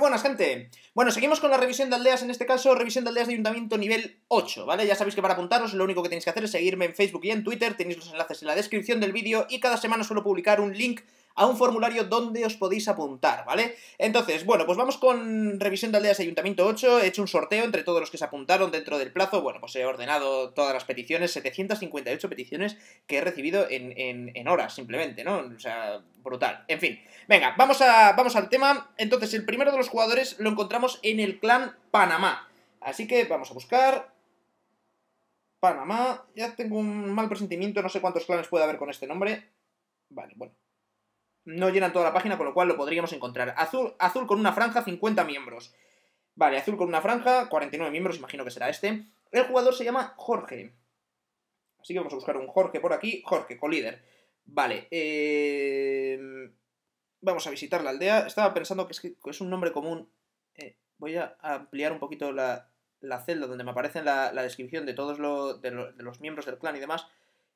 buenas, gente. Bueno, seguimos con la revisión de aldeas, en este caso, revisión de aldeas de ayuntamiento nivel 8, ¿vale? Ya sabéis que para apuntaros lo único que tenéis que hacer es seguirme en Facebook y en Twitter, tenéis los enlaces en la descripción del vídeo y cada semana suelo publicar un link a un formulario donde os podéis apuntar, ¿vale? Entonces, bueno, pues vamos con revisión de aldeas Ayuntamiento 8, he hecho un sorteo entre todos los que se apuntaron dentro del plazo, bueno, pues he ordenado todas las peticiones, 758 peticiones que he recibido en, horas, simplemente, ¿no? O sea, brutal. En fin, venga, vamos, a, vamos al tema. Entonces, el primero de los jugadores lo encontramos en el clan Panamá. Así que vamos a buscar Panamá. Ya tengo un mal presentimiento, no sé cuántos clanes puede haber con este nombre. Vale, bueno no llenan toda la página, con lo cual lo podríamos encontrar. Azul, azul con una franja, 50 miembros. Vale, azul con una franja, 49 miembros, imagino que será este. El jugador se llama Jorge. Así que vamos a buscar un Jorge por aquí. Jorge, colíder. Vale, eh, vamos a visitar la aldea. Estaba pensando que es, un nombre común. Eh, voy a ampliar un poquito la, celda donde me aparece la, la descripción de todos los miembros del clan y demás.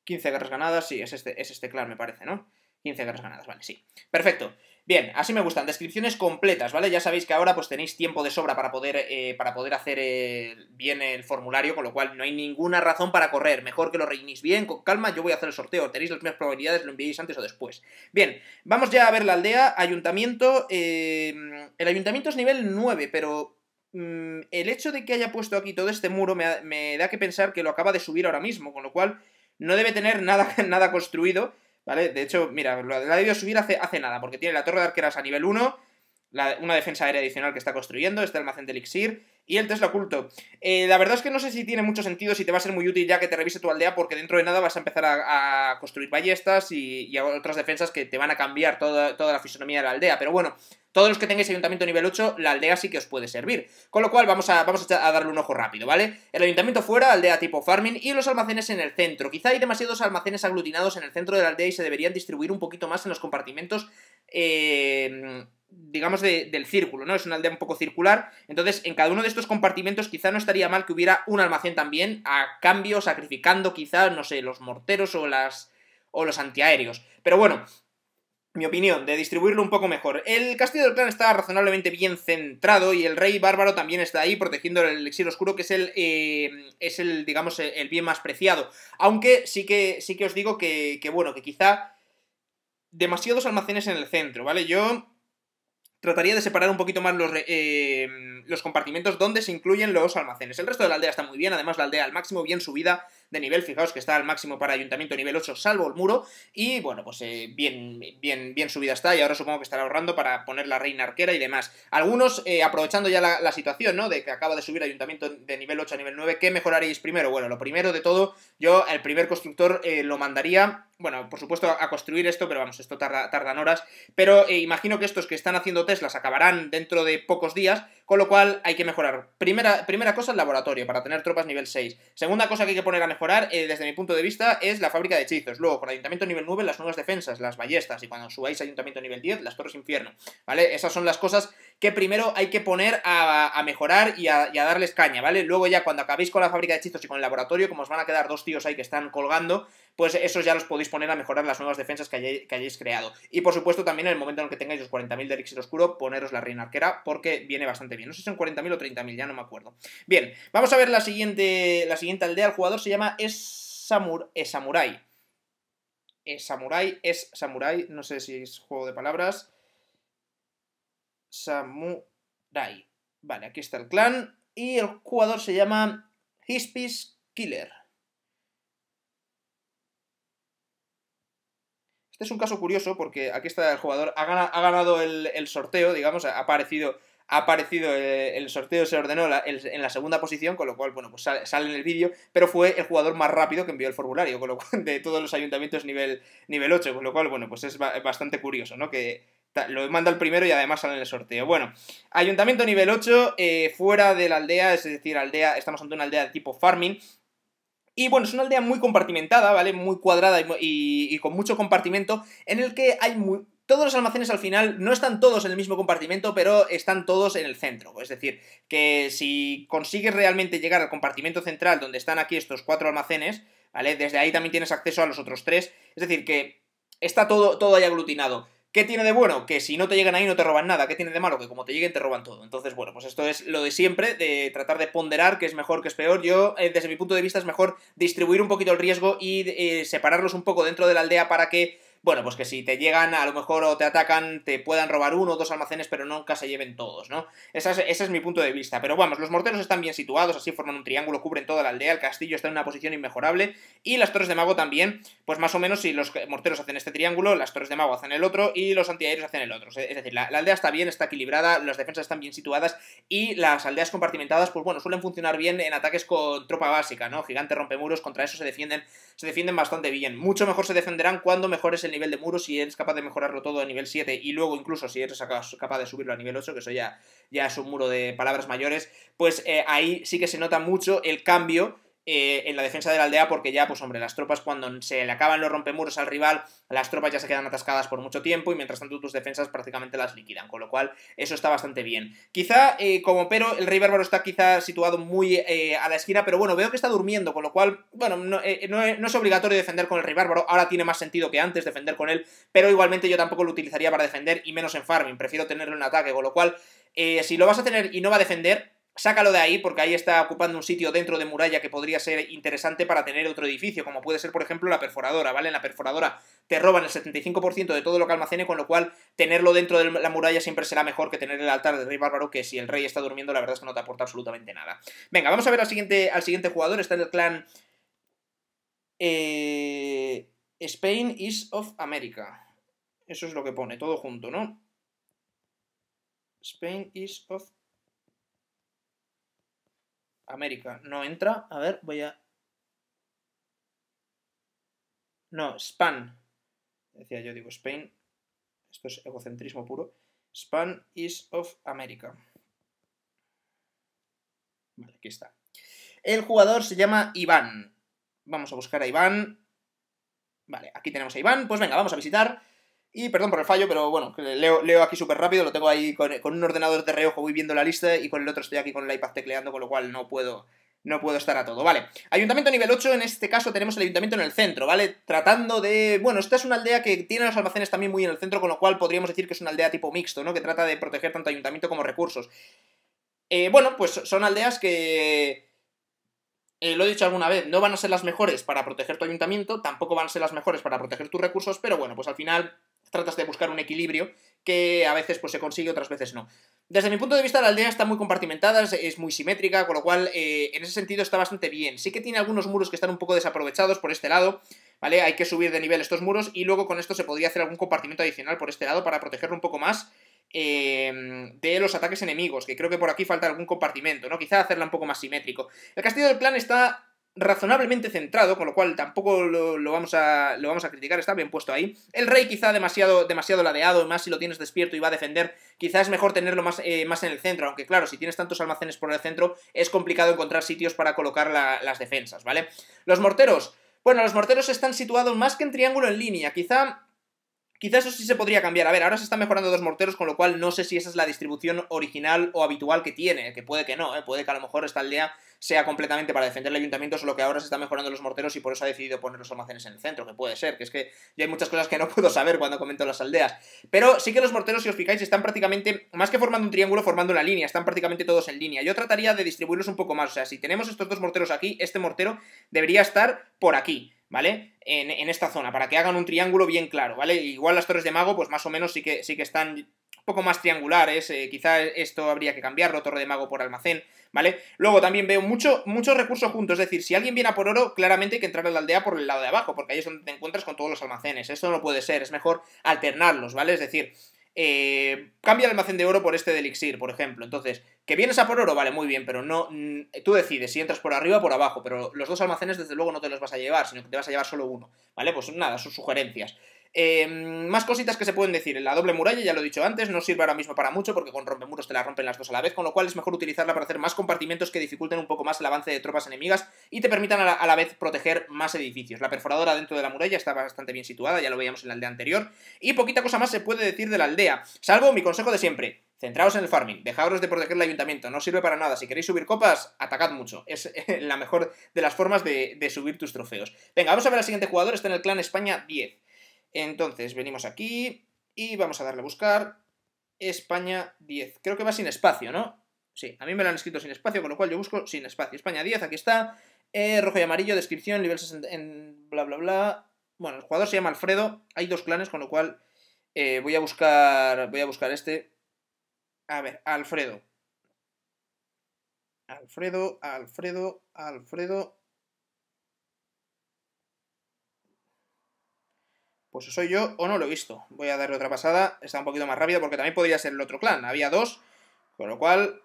15 guerras ganadas, sí, es este, es este clan, me parece, ¿no? 15 las ganadas, vale, sí. Perfecto. Bien, así me gustan, descripciones completas, ¿vale? Ya sabéis que ahora pues tenéis tiempo de sobra para poder, eh, para poder hacer bien el formulario, con lo cual no hay ninguna razón para correr, mejor que lo rellenéis bien, con calma, yo voy a hacer el sorteo, tenéis las mismas probabilidades, lo enviéis antes o después. Bien, vamos ya a ver la aldea, ayuntamiento, eh, el ayuntamiento es nivel 9, pero mm, el hecho de que haya puesto aquí todo este muro me, da que pensar que lo acaba de subir ahora mismo, con lo cual no debe tener nada, nada construido, ¿vale? De hecho, mira, la ha debido subir hace, hace nada, porque tiene la torre de arqueras a nivel 1, una defensa aérea adicional que está construyendo, este almacén de elixir y el Tesla oculto. Eh, la verdad es que no sé si tiene mucho sentido, si te va a ser muy útil ya que te revise tu aldea, porque dentro de nada vas a empezar a, construir ballestas y, y, otras defensas que te van a cambiar toda la fisonomía de la aldea, pero bueno... Todos los que tengáis ayuntamiento nivel 8, la aldea sí que os puede servir. Con lo cual vamos a, vamos a darle un ojo rápido, ¿vale? El ayuntamiento fuera, aldea tipo farming y los almacenes en el centro. Quizá hay demasiados almacenes aglutinados en el centro de la aldea y se deberían distribuir un poquito más en los compartimentos... Eh, digamos, del círculo, ¿no? Es una aldea un poco circular. Entonces, en cada uno de estos compartimentos quizá no estaría mal que hubiera un almacén también, a cambio, sacrificando quizá, no sé, los morteros o las o los antiaéreos. Pero bueno, mi opinión, de distribuirlo un poco mejor. El castillo del clan está razonablemente bien centrado y el rey bárbaro también está ahí protegiendo el elixir oscuro, que es el, eh, es el digamos, el bien más preciado. Aunque sí que, sí que os digo que, que, bueno, que quizá demasiados almacenes en el centro, ¿vale? Yo trataría de separar un poquito más los, eh, los compartimentos donde se incluyen los almacenes. El resto de la aldea está muy bien, además la aldea al máximo bien subida, de nivel, fijaos que está al máximo para Ayuntamiento nivel 8, salvo el muro, y bueno, pues eh, bien, bien, bien subida está, y ahora supongo que estará ahorrando para poner la reina arquera y demás. Algunos, eh, aprovechando ya la, situación, ¿no?, de que acaba de subir Ayuntamiento de nivel 8 a nivel 9, ¿qué mejoraréis primero? Bueno, lo primero de todo, yo el primer constructor eh, lo mandaría bueno, por supuesto a construir esto, pero vamos, esto tarda, tardan horas, pero imagino que estos que están haciendo Teslas acabarán dentro de pocos días con lo cual hay que mejorar. Primera, primera cosa, el laboratorio, para tener tropas nivel 6. Segunda cosa que hay que poner a mejorar, eh, desde mi punto de vista, es la fábrica de hechizos. Luego, con ayuntamiento nivel 9, las nuevas defensas, las ballestas. Y cuando subáis ayuntamiento nivel 10, las torres infierno. ¿Vale? Esas son las cosas que primero hay que poner a, mejorar y a, a, darles caña, ¿vale? Luego ya cuando acabéis con la fábrica de hechizos y con el laboratorio, como os van a quedar dos tíos ahí que están colgando, pues esos ya los podéis poner a mejorar las nuevas defensas que, que hayáis creado. Y por supuesto también en el momento en el que tengáis los 40.000 de Elixir Oscuro, poneros la Reina Arquera porque viene bastante bien. No sé si son 40.000 o 30.000, ya no me acuerdo. Bien, vamos a ver la siguiente, la siguiente aldea. El jugador se llama Samurai. Esamurai. samurai es Samurai, no sé si es juego de palabras. Samurai. Vale, aquí está el clan. Y el jugador se llama Hispis Killer. es un caso curioso porque aquí está el jugador, ha ganado, el, sorteo, digamos, ha aparecido, ha aparecido el, sorteo, se ordenó en la segunda posición, con lo cual, bueno, pues sale, en el vídeo, pero fue el jugador más rápido que envió el formulario, con lo cual, de todos los ayuntamientos nivel, nivel 8, con lo cual, bueno, pues es bastante curioso, ¿no? Que, lo manda el primero y además sale en el sorteo. Bueno, ayuntamiento nivel 8, eh, fuera de la aldea, es decir, aldea, estamos ante una aldea de tipo farming, y bueno, es una aldea muy compartimentada, ¿vale? Muy cuadrada y, con mucho compartimento, en el que hay muy, todos los almacenes al final no están todos en el mismo compartimento, pero están todos en el centro. Es decir, que si consigues realmente llegar al compartimento central donde están aquí estos cuatro almacenes, ¿vale? Desde ahí también tienes acceso a los otros tres. Es decir, que está todo, todo ahí aglutinado. ¿Qué tiene de bueno? Que si no te llegan ahí no te roban nada. ¿Qué tiene de malo? Que como te lleguen te roban todo. Entonces, bueno, pues esto es lo de siempre, de tratar de ponderar qué es mejor, qué es peor. Yo, eh, desde mi punto de vista, es mejor distribuir un poquito el riesgo y eh, separarlos un poco dentro de la aldea para que bueno, pues que si te llegan, a lo mejor o te atacan, te puedan robar uno o dos almacenes, pero nunca se lleven todos, ¿no? Ese es, mi punto de vista. Pero vamos, los morteros están bien situados, así forman un triángulo, cubren toda la aldea, el castillo está en una posición inmejorable, y las torres de mago también, pues más o menos si los morteros hacen este triángulo, las torres de mago hacen el otro y los antiaéreos hacen el otro. Es decir, la, aldea está bien, está equilibrada, las defensas están bien situadas y las aldeas compartimentadas, pues bueno, suelen funcionar bien en ataques con tropa básica, ¿no? Gigante muros contra eso se defienden, se defienden bastante bien. Mucho mejor se defenderán cuando mejores el nivel de muro, si eres capaz de mejorarlo todo a nivel 7 y luego incluso si eres capaz de subirlo a nivel 8, que eso ya, ya es un muro de palabras mayores, pues eh, ahí sí que se nota mucho el cambio eh, en la defensa de la aldea porque ya, pues hombre, las tropas cuando se le acaban los rompemuros al rival, las tropas ya se quedan atascadas por mucho tiempo y mientras tanto tus defensas prácticamente las liquidan, con lo cual eso está bastante bien. Quizá, eh, como pero, el rey bárbaro está quizá situado muy eh, a la esquina, pero bueno, veo que está durmiendo, con lo cual, bueno, no, es obligatorio defender con el rey bárbaro, ahora tiene más sentido que antes defender con él, pero igualmente yo tampoco lo utilizaría para defender y menos en farming, prefiero tenerlo en ataque, con lo cual, si lo vas a tener y no va a defender, Sácalo de ahí porque ahí está ocupando un sitio dentro de muralla que podría ser interesante para tener otro edificio, como puede ser, por ejemplo, la perforadora, ¿vale? En la perforadora te roban el 75% de todo lo que almacene, con lo cual tenerlo dentro de la muralla siempre será mejor que tener el altar del rey bárbaro, que si el rey está durmiendo, la verdad es que no te aporta absolutamente nada. Venga, vamos a ver al siguiente, al siguiente jugador, está en el clan... Eh... Spain is of America. Eso es lo que pone, todo junto, ¿no? Spain is of América no entra. A ver, voy a... No, span. Decía yo, digo Spain. Esto es egocentrismo puro. Span is of America. Vale, aquí está. El jugador se llama Iván. Vamos a buscar a Iván. Vale, aquí tenemos a Iván. Pues venga, vamos a visitar y perdón por el fallo, pero bueno, leo, aquí súper rápido, lo tengo ahí con, un ordenador de reojo, voy viendo la lista y con el otro estoy aquí con el iPad tecleando, con lo cual no puedo, no puedo estar a todo, ¿vale? Ayuntamiento nivel 8, en este caso tenemos el ayuntamiento en el centro, ¿vale? Tratando de... Bueno, esta es una aldea que tiene los almacenes también muy en el centro, con lo cual podríamos decir que es una aldea tipo mixto, ¿no? Que trata de proteger tanto ayuntamiento como recursos. Eh, bueno, pues son aldeas que... Eh, lo he dicho alguna vez, no van a ser las mejores para proteger tu ayuntamiento, tampoco van a ser las mejores para proteger tus recursos, pero bueno, pues al final tratas de buscar un equilibrio que a veces pues, se consigue, otras veces no. Desde mi punto de vista, la aldea está muy compartimentada, es muy simétrica, con lo cual eh, en ese sentido está bastante bien. Sí que tiene algunos muros que están un poco desaprovechados por este lado, ¿vale? Hay que subir de nivel estos muros y luego con esto se podría hacer algún compartimento adicional por este lado para protegerlo un poco más em, de los ataques enemigos, que creo que por aquí falta algún compartimento, ¿no? Quizá hacerla un poco más simétrico. El castillo del plan está razonablemente centrado, con lo cual tampoco lo, vamos a, lo vamos a criticar, está bien puesto ahí. El rey quizá demasiado, demasiado ladeado, más si lo tienes despierto y va a defender, quizá es mejor tenerlo más, eh, más en el centro, aunque claro, si tienes tantos almacenes por el centro, es complicado encontrar sitios para colocar las defensas, ¿vale? Los morteros, bueno, los morteros están situados más que en triángulo en línea, quizá Quizás eso sí se podría cambiar. A ver, ahora se están mejorando dos morteros, con lo cual no sé si esa es la distribución original o habitual que tiene. Que puede que no, ¿eh? puede que a lo mejor esta aldea sea completamente para defender el ayuntamiento, solo que ahora se están mejorando los morteros y por eso ha decidido poner los almacenes en el centro, que puede ser, que es que ya hay muchas cosas que no puedo saber cuando comento las aldeas. Pero sí que los morteros, si os fijáis, están prácticamente, más que formando un triángulo, formando una línea, están prácticamente todos en línea. Yo trataría de distribuirlos un poco más, o sea, si tenemos estos dos morteros aquí, este mortero debería estar por aquí. ¿vale? En, esta zona, para que hagan un triángulo bien claro, ¿vale? Igual las torres de mago, pues más o menos sí que, sí que están un poco más triangulares, eh, quizá esto habría que cambiarlo, torre de mago por almacén, ¿vale? Luego también veo mucho, muchos recursos juntos, es decir, si alguien viene a por oro, claramente hay que entrar a la aldea por el lado de abajo, porque ahí es donde te encuentras con todos los almacenes, esto no puede ser, es mejor alternarlos, ¿vale? Es decir... Eh, cambia el almacén de oro por este de elixir, por ejemplo. Entonces, que vienes a por oro, vale, muy bien, pero no. Mm, tú decides si entras por arriba o por abajo, pero los dos almacenes, desde luego, no te los vas a llevar, sino que te vas a llevar solo uno, ¿vale? Pues nada, son sugerencias. Em, más cositas que se pueden decir. La doble muralla, ya lo he dicho antes, no sirve ahora mismo para mucho porque con rompemuros te la rompen las dos a la vez, con lo cual es mejor utilizarla para hacer más compartimentos que dificulten un poco más el avance de tropas enemigas y te permitan a la, vez proteger más edificios. La perforadora dentro de la muralla está bastante bien situada, ya lo veíamos en la aldea anterior. Y poquita cosa más se puede decir de la aldea, salvo mi consejo de siempre. Centraos en el farming, dejaros de proteger el ayuntamiento, no sirve para nada. Si queréis subir copas, atacad mucho. Es la mejor de las formas de, de subir tus trofeos. Venga, vamos a ver al siguiente jugador, está en el clan España 10. Entonces, venimos aquí y vamos a darle a buscar España 10. Creo que va sin espacio, ¿no? Sí, a mí me lo han escrito sin espacio, con lo cual yo busco sin espacio. España 10, aquí está. Eh, rojo y amarillo, descripción, nivel 60, en bla, bla, bla. Bueno, el jugador se llama Alfredo. Hay dos clanes, con lo cual eh, voy a buscar voy a buscar este. A ver, Alfredo. Alfredo, Alfredo, Alfredo. Pues soy yo o no lo he visto. Voy a darle otra pasada. Está un poquito más rápido porque también podría ser el otro clan. Había dos, con lo cual...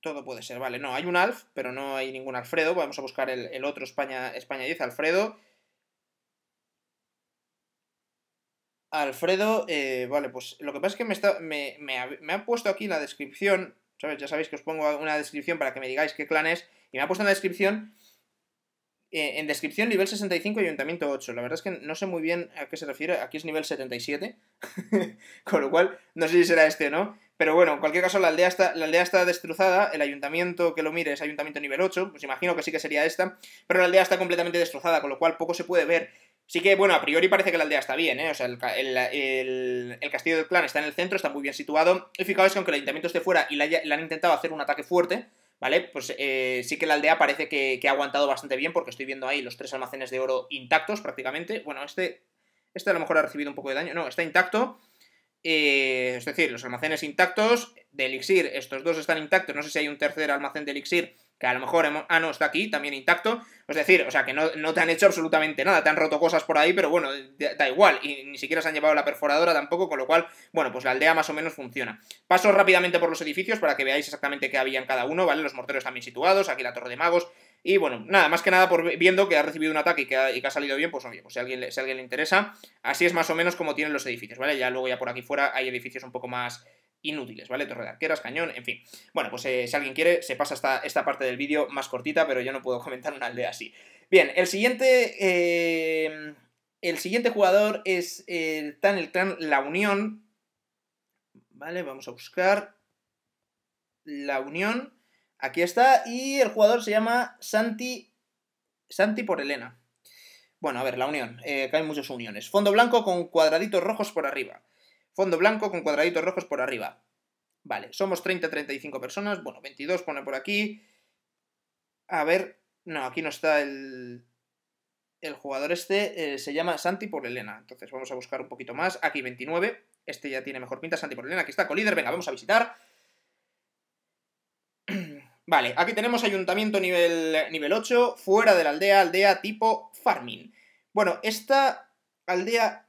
Todo puede ser, vale. No, hay un Alf, pero no hay ningún Alfredo. Vamos a buscar el, otro España, España 10, Alfredo. Alfredo, eh, vale, pues lo que pasa es que me, está, me, han puesto aquí la descripción, ¿sabes? Ya sabéis que os pongo una descripción para que me digáis qué clan es, y me ha puesto en la descripción, eh, en descripción nivel 65 y ayuntamiento 8. La verdad es que no sé muy bien a qué se refiere, aquí es nivel 77, con lo cual no sé si será este no. Pero bueno, en cualquier caso, la aldea, está, la aldea está destrozada, el ayuntamiento que lo mire es ayuntamiento nivel 8, pues imagino que sí que sería esta, pero la aldea está completamente destrozada, con lo cual poco se puede ver. Sí que, bueno, a priori parece que la aldea está bien, ¿eh? O sea, el, el, castillo del clan está en el centro, está muy bien situado. Y fijaos que aunque el ayuntamiento esté fuera y le han intentado hacer un ataque fuerte, ¿vale? Pues eh, sí que la aldea parece que, que, ha aguantado bastante bien porque estoy viendo ahí los tres almacenes de oro intactos prácticamente. Bueno, este, este a lo mejor ha recibido un poco de daño. No, está intacto. Eh, es decir, los almacenes intactos de elixir, estos dos están intactos. No sé si hay un tercer almacén de elixir que a lo mejor, ah, no, está aquí, también intacto. Es decir, o sea, que no, no, te han hecho absolutamente nada, te han roto cosas por ahí, pero bueno, da igual, y ni siquiera se han llevado la perforadora tampoco, con lo cual, bueno, pues la aldea más o menos funciona. Paso rápidamente por los edificios para que veáis exactamente qué había en cada uno, ¿vale? Los morteros también situados, aquí la torre de magos, y bueno, nada, más que nada por viendo que ha recibido un ataque y que ha, salido bien, pues oye, pues si alguien si a alguien le interesa, así es más o menos como tienen los edificios, ¿vale? Ya luego ya por aquí fuera hay edificios un poco más inútiles, ¿vale? Torre de arqueras, cañón, en fin. Bueno, pues eh, si alguien quiere, se pasa hasta esta parte del vídeo más cortita, pero yo no puedo comentar una aldea así. Bien, el siguiente... Eh, el siguiente jugador es el tan el clan La Unión. Vale, vamos a buscar La Unión. Aquí está. Y el jugador se llama Santi. Santi por Elena. Bueno, a ver, la unión. Eh, hay muchas uniones. Fondo blanco con cuadraditos rojos por arriba. Fondo blanco con cuadraditos rojos por arriba. Vale, somos 30-35 personas. Bueno, 22 pone por aquí. A ver, no, aquí no está el, el jugador este. Eh, se llama Santi por Elena. Entonces vamos a buscar un poquito más. Aquí 29. Este ya tiene mejor pinta. Santi por Elena. Aquí está colíder. Venga, vamos a visitar. Vale, aquí tenemos ayuntamiento nivel, nivel 8, fuera de la aldea, aldea tipo farming. Bueno, esta aldea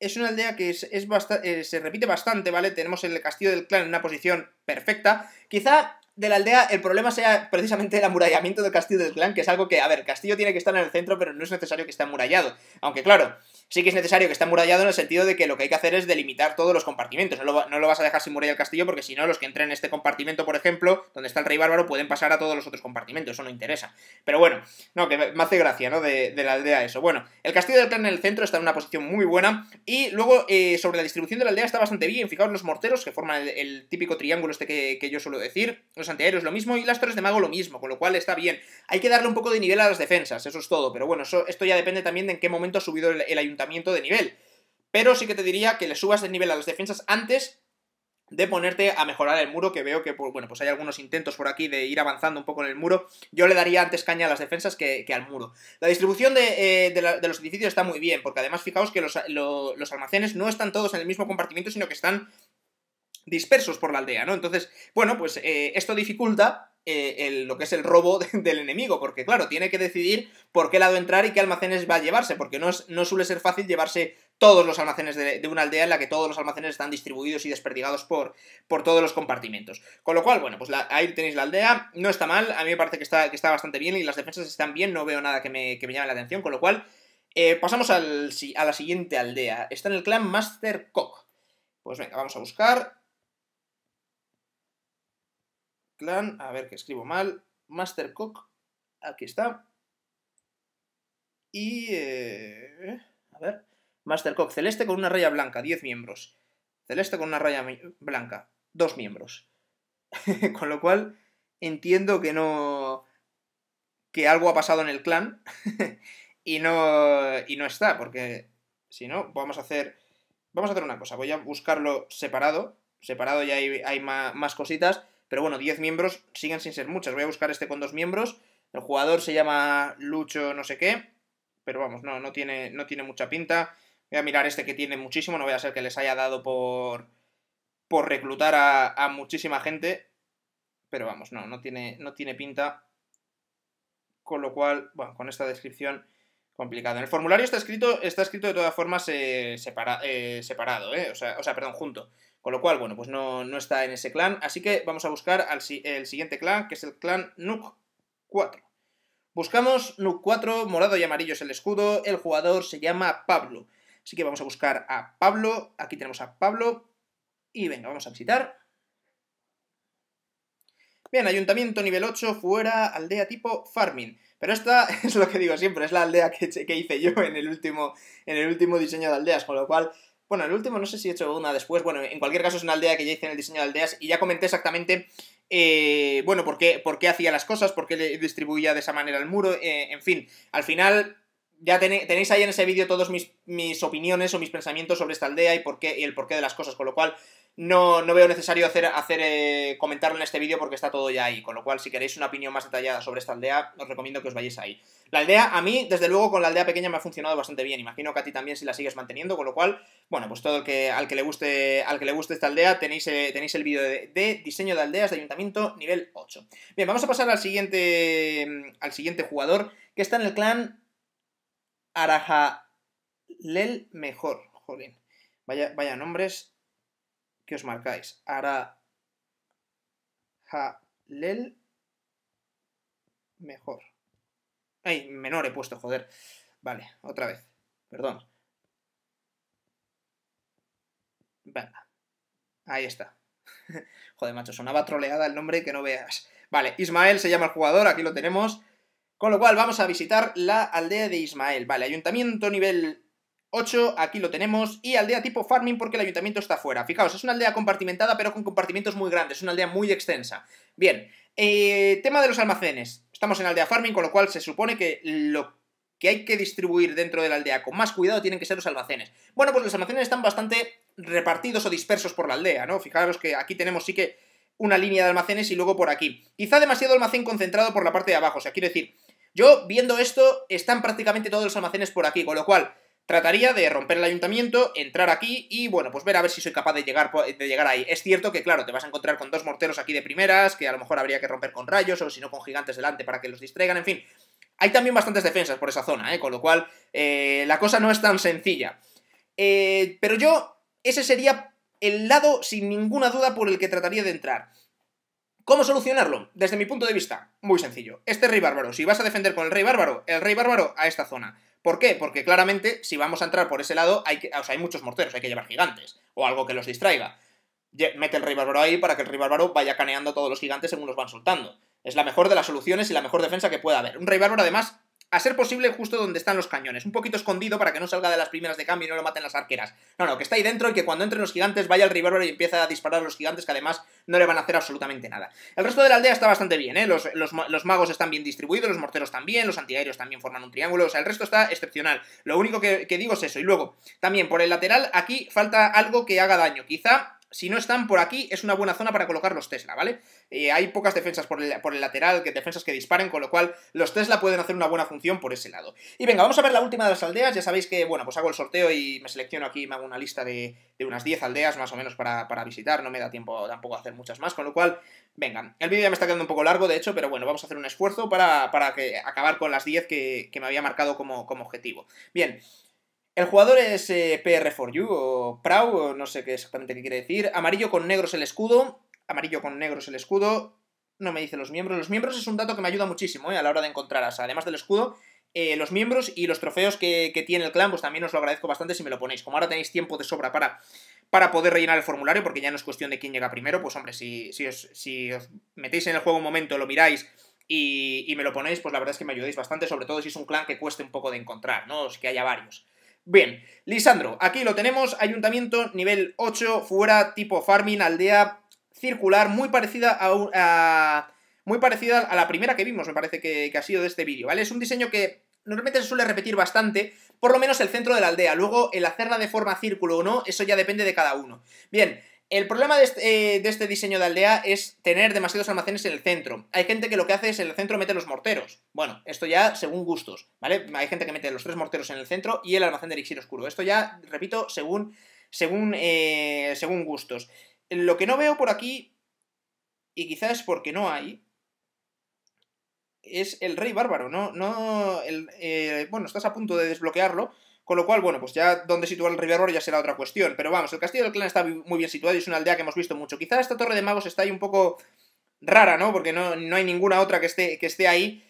es una aldea que es, eh, se repite bastante, ¿vale? Tenemos el castillo del clan en una posición perfecta. Quizá de la aldea el problema sea precisamente el amurallamiento del castillo del clan, que es algo que, a ver, el castillo tiene que estar en el centro, pero no es necesario que esté amurallado. Aunque claro, sí que es necesario que esté amurallado en el sentido de que lo que hay que hacer es delimitar todos los compartimentos. No lo, vas a dejar sin muralla el castillo porque si no, los que entren en este compartimento, por ejemplo, donde está el rey bárbaro, pueden pasar a todos los otros compartimentos. Eso no interesa. Pero bueno, no, que me hace gracia, ¿no? De, la aldea eso. Bueno, el castillo del clan en el centro está en una posición muy buena y luego eh, sobre la distribución de la aldea está bastante bien. Fijaos los morteros que forman el, típico triángulo este que, yo suelo decir. Los antiaéreos lo mismo y las torres de mago lo mismo, con lo cual está bien. Hay que darle un poco de nivel a las defensas, eso es todo. Pero bueno, eso, esto ya depende también de en qué momento ha subido el, el ayuntamiento de nivel. Pero sí que te diría que le subas el nivel a las defensas antes de ponerte a mejorar el muro, que veo que, pues, bueno, pues hay algunos intentos por aquí de ir avanzando un poco en el muro. Yo le daría antes caña a las defensas que, al muro. La distribución eh, de, los edificios está muy bien, porque además fijaos que los, almacenes no están todos en el mismo compartimiento, sino que están dispersos por la aldea, ¿no? Entonces, bueno, pues eh, esto dificulta eh, lo que es el robo del enemigo, porque claro, tiene que decidir por qué lado entrar y qué almacenes va a llevarse, porque no, suele ser fácil llevarse todos los almacenes de, una aldea en la que todos los almacenes están distribuidos y desperdigados por, todos los compartimentos. Con lo cual, bueno, pues ahí tenéis la aldea, no está mal, a mí me parece que está, bastante bien y las defensas están bien, no veo nada que me, llame la atención, con lo cual eh, pasamos a la siguiente aldea, está en el clan Master Pues venga, vamos a buscar clan, a ver que escribo mal, Master aquí está. Y, eh, a ver, Master celeste con una raya blanca, 10 miembros. Celeste con una raya blanca, 2 miembros. con lo cual, entiendo que no... que algo ha pasado en el clan y, no, y no está, porque si no, vamos a hacer... Vamos a hacer una cosa, voy a buscarlo separado. Separado ya hay, hay más cositas pero bueno, 10 miembros siguen sin ser muchas. Voy a buscar este con dos miembros. El jugador se llama Lucho no sé qué. Pero vamos, no, no, tiene, no tiene mucha pinta. Voy a mirar este que tiene muchísimo. No voy a ser que les haya dado por, por reclutar a, muchísima gente. Pero vamos, no, no tiene, no tiene pinta. Con lo cual, bueno, con esta descripción complicado. En el formulario está escrito, está escrito de todas formas eh, eh separado, eh, o, sea, o sea, perdón, junto. Con lo cual, bueno, pues no, no está en ese clan. Así que vamos a buscar al, el siguiente clan, que es el clan Nuk 4. Buscamos Nuk 4, morado y amarillo es el escudo, el jugador se llama Pablo. Así que vamos a buscar a Pablo, aquí tenemos a Pablo, y venga, vamos a visitar. Bien, ayuntamiento nivel 8, fuera, aldea tipo farming. Pero esta es lo que digo siempre, es la aldea que, hice yo en el, último, en el último diseño de aldeas, con lo cual bueno, el último no sé si he hecho una después. Bueno, en cualquier caso es una aldea que ya hice en el diseño de aldeas y ya comenté exactamente, eh, bueno, por qué, por qué hacía las cosas, por qué le distribuía de esa manera el muro, eh, en fin. Al final ya tenéis, ahí en ese vídeo todas mis, opiniones o mis pensamientos sobre esta aldea y, por qué, y el porqué de las cosas, con lo cual no, no veo necesario hacer, eh, comentarlo en este vídeo porque está todo ya ahí, con lo cual si queréis una opinión más detallada sobre esta aldea, os recomiendo que os vayáis ahí. La aldea, a mí, desde luego, con la aldea pequeña me ha funcionado bastante bien, imagino que a ti también si la sigues manteniendo, con lo cual, bueno, pues todo que, al, que le guste, al que le guste esta aldea, tenéis, eh, tenéis el vídeo de, diseño de aldeas de ayuntamiento nivel 8. Bien, vamos a pasar al siguiente, al siguiente jugador, que está en el clan Lel Mejor. joder Vaya, vaya nombres que os marcáis. lel Mejor. Ay, menor he puesto, joder. Vale, otra vez. Perdón. Venga. Ahí está. Joder, macho, sonaba troleada el nombre que no veas. Vale, Ismael se llama el jugador, aquí lo tenemos. Con lo cual vamos a visitar la aldea de Ismael. Vale, ayuntamiento nivel 8, aquí lo tenemos, y aldea tipo farming porque el ayuntamiento está fuera. Fijaos, es una aldea compartimentada pero con compartimientos muy grandes, Es una aldea muy extensa. Bien, eh, tema de los almacenes. Estamos en aldea farming, con lo cual se supone que lo que hay que distribuir dentro de la aldea con más cuidado tienen que ser los almacenes. Bueno, pues los almacenes están bastante repartidos o dispersos por la aldea, ¿no? Fijaros que aquí tenemos sí que una línea de almacenes y luego por aquí. Quizá demasiado almacén concentrado por la parte de abajo, o sea, quiero decir, yo, viendo esto, están prácticamente todos los almacenes por aquí, con lo cual trataría de romper el ayuntamiento, entrar aquí y, bueno, pues ver a ver si soy capaz de llegar, de llegar ahí. Es cierto que, claro, te vas a encontrar con dos morteros aquí de primeras, que a lo mejor habría que romper con rayos o si no con gigantes delante para que los distraigan, en fin. Hay también bastantes defensas por esa zona, ¿eh? con lo cual eh, la cosa no es tan sencilla. Eh, pero yo, ese sería el lado sin ninguna duda por el que trataría de entrar. ¿Cómo solucionarlo? Desde mi punto de vista, muy sencillo. Este rey bárbaro, si vas a defender con el rey bárbaro, el rey bárbaro a esta zona. ¿Por qué? Porque claramente, si vamos a entrar por ese lado, hay, que, o sea, hay muchos morteros, hay que llevar gigantes, o algo que los distraiga. Mete el rey bárbaro ahí para que el rey bárbaro vaya caneando a todos los gigantes según los van soltando. Es la mejor de las soluciones y la mejor defensa que pueda haber. Un rey bárbaro, además, a ser posible justo donde están los cañones, un poquito escondido para que no salga de las primeras de cambio y no lo maten las arqueras. No, no, que está ahí dentro y que cuando entren los gigantes vaya el revólver y empieza a disparar a los gigantes que además no le van a hacer absolutamente nada. El resto de la aldea está bastante bien, ¿eh? los, magos están bien distribuidos, los morteros también, los antiaéreos también forman un triángulo, o sea, el resto está excepcional. Lo único que digo es eso. Y luego, también por el lateral, aquí falta algo que haga daño. Quizá si no están por aquí, es una buena zona para colocar los Tesla, ¿vale? Eh, hay pocas defensas por el, lateral, que defensas que disparen, con lo cual los Tesla pueden hacer una buena función por ese lado. Y venga, vamos a ver la última de las aldeas. Ya sabéis que, bueno, pues hago el sorteo y me selecciono aquí, me hago una lista de, de unas 10 aldeas más o menos para, visitar. No me da tiempo tampoco a hacer muchas más, con lo cual, venga, el vídeo ya me está quedando un poco largo, de hecho, pero bueno, vamos a hacer un esfuerzo para, para que, acabar con las 10 que, que me había marcado como, como objetivo. Bien, el jugador es eh, PR4U o PRAU, o no sé qué exactamente qué quiere decir. Amarillo con negro es el escudo. Amarillo con negros es el escudo. No me dice los miembros. Los miembros es un dato que me ayuda muchísimo eh, a la hora de encontrar Además del escudo, eh, los miembros y los trofeos que, tiene el clan, pues también os lo agradezco bastante si me lo ponéis. Como ahora tenéis tiempo de sobra para, para poder rellenar el formulario, porque ya no es cuestión de quién llega primero, pues hombre, si, si, os, metéis en el juego un momento, lo miráis y, y, me lo ponéis, pues la verdad es que me ayudáis bastante, sobre todo si es un clan que cueste un poco de encontrar, ¿no? O que haya varios. Bien, Lisandro, aquí lo tenemos, ayuntamiento nivel 8, fuera, tipo farming, aldea circular, muy parecida a, a muy parecida a la primera que vimos, me parece que, que ha sido de este vídeo, ¿vale? Es un diseño que normalmente se suele repetir bastante, por lo menos el centro de la aldea, luego el hacerla de forma círculo o no, eso ya depende de cada uno. Bien, el problema este, eh, de este, diseño de aldea es tener demasiados almacenes en el centro. Hay gente que lo que hace es en el centro mete los morteros. Bueno, esto ya según gustos, ¿vale? Hay gente que mete los tres morteros en el centro y el almacén de elixir oscuro. Esto ya, repito, según, según, eh, según gustos. Lo que no veo por aquí, y quizás porque no hay, es el rey bárbaro, ¿no? no eh, bueno, estás a punto de desbloquearlo, con lo cual, bueno, pues ya donde situar el Roar ya será otra cuestión. Pero vamos, el castillo del clan está muy bien situado y es una aldea que hemos visto mucho. Quizá esta torre de magos está ahí un poco rara, ¿no? Porque no, hay ninguna otra que esté, que esté ahí.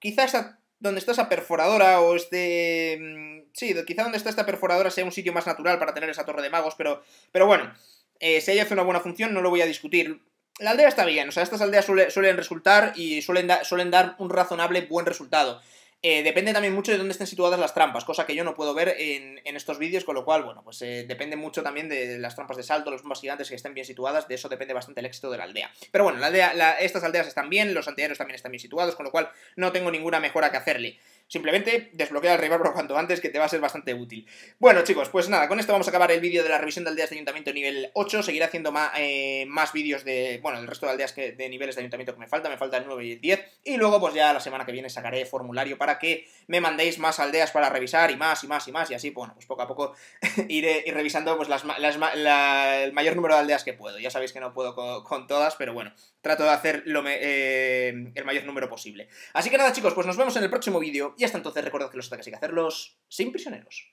quizá donde está esa perforadora o este... Mm, sí, quizá donde está esta perforadora sea un sitio más natural para tener esa torre de magos, pero, pero bueno, eh, si ella hace una buena función no lo voy a discutir. La aldea está bien, o sea, estas aldeas suelen resultar y suelen, suelen dar un razonable buen resultado. Eh, depende también mucho de dónde estén situadas las trampas, cosa que yo no puedo ver en, estos vídeos, con lo cual, bueno, pues eh, depende mucho también de las trampas de salto, los bombas gigantes que estén bien situadas, de eso depende bastante el éxito de la aldea. Pero bueno, estas aldeas están bien, los anteriores también están bien situados, con lo cual no tengo ninguna mejora que hacerle. Simplemente desbloquea el por cuanto antes, que te va a ser bastante útil. Bueno, chicos, pues nada, con esto vamos a acabar el vídeo de la revisión de aldeas de ayuntamiento nivel 8. Seguiré haciendo más, eh, más vídeos de, bueno, el resto de aldeas que, de niveles de ayuntamiento que me falta. Me falta el 9 y el 10. Y luego, pues ya la semana que viene sacaré formulario para que me mandéis más aldeas para revisar y más y más y más. Y así, bueno, pues poco a poco iré, revisando pues las, el mayor número de aldeas que puedo. Ya sabéis que no puedo con, todas, pero bueno, trato de hacer lo eh, el mayor número posible. Así que nada, chicos, pues nos vemos en el próximo vídeo y hasta entonces recuerdo que los ataques hay que hacerlos sin prisioneros.